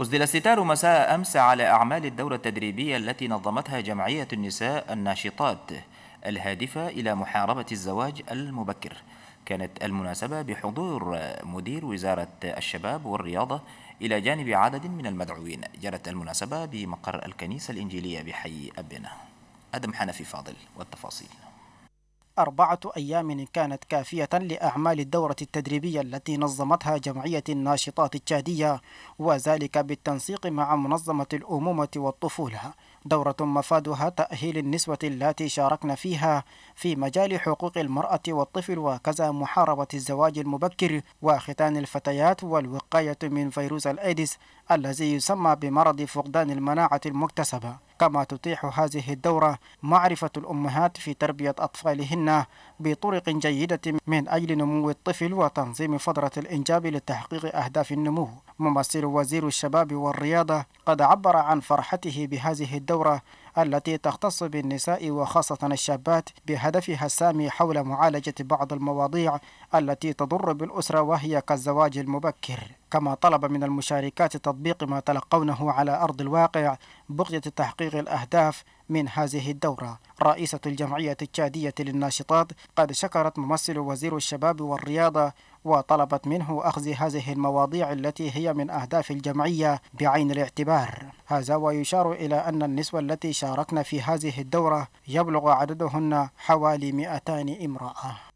أسدل الستار مساء أمس على أعمال الدورة التدريبية التي نظمتها جمعية النساء الناشطات الهادفة إلى محاربة الزواج المبكر كانت المناسبة بحضور مدير وزارة الشباب والرياضة إلى جانب عدد من المدعوين جرت المناسبة بمقر الكنيسة الإنجيلية بحي أبنا أدم حنفي فاضل والتفاصيل أربعة أيام كانت كافية لأعمال الدورة التدريبية التي نظمتها جمعية الناشطات التشادية وذلك بالتنسيق مع منظمة الأمومة والطفولة دورة مفادها تأهيل النسوة اللاتي شاركن فيها في مجال حقوق المرأة والطفل وكذا محاربة الزواج المبكر وختان الفتيات والوقاية من فيروس الأيدز الذي يسمى بمرض فقدان المناعة المكتسبة كما تتيح هذه الدورة معرفة الأمهات في تربية أطفالهن بطرق جيدة من أجل نمو الطفل وتنظيم فترة الإنجاب لتحقيق أهداف النمو ممثل وزير الشباب والرياضة قد عبر عن فرحته بهذه الدورة الدورة التي تختص بالنساء وخاصة الشابات بهدفها السامي حول معالجة بعض المواضيع التي تضر بالأسرة وهي كالزواج المبكر كما طلب من المشاركات تطبيق ما تلقونه على أرض الواقع بغية تحقيق الأهداف من هذه الدورة رئيسة الجمعية التشادية للناشطات قد شكرت ممثل وزير الشباب والرياضة وطلبت منه أخذ هذه المواضيع التي هي من أهداف الجمعية بعين الاعتبار هذا ويشار إلى أن النسوة التي شاركن في هذه الدورة يبلغ عددهن حوالي 200 امرأة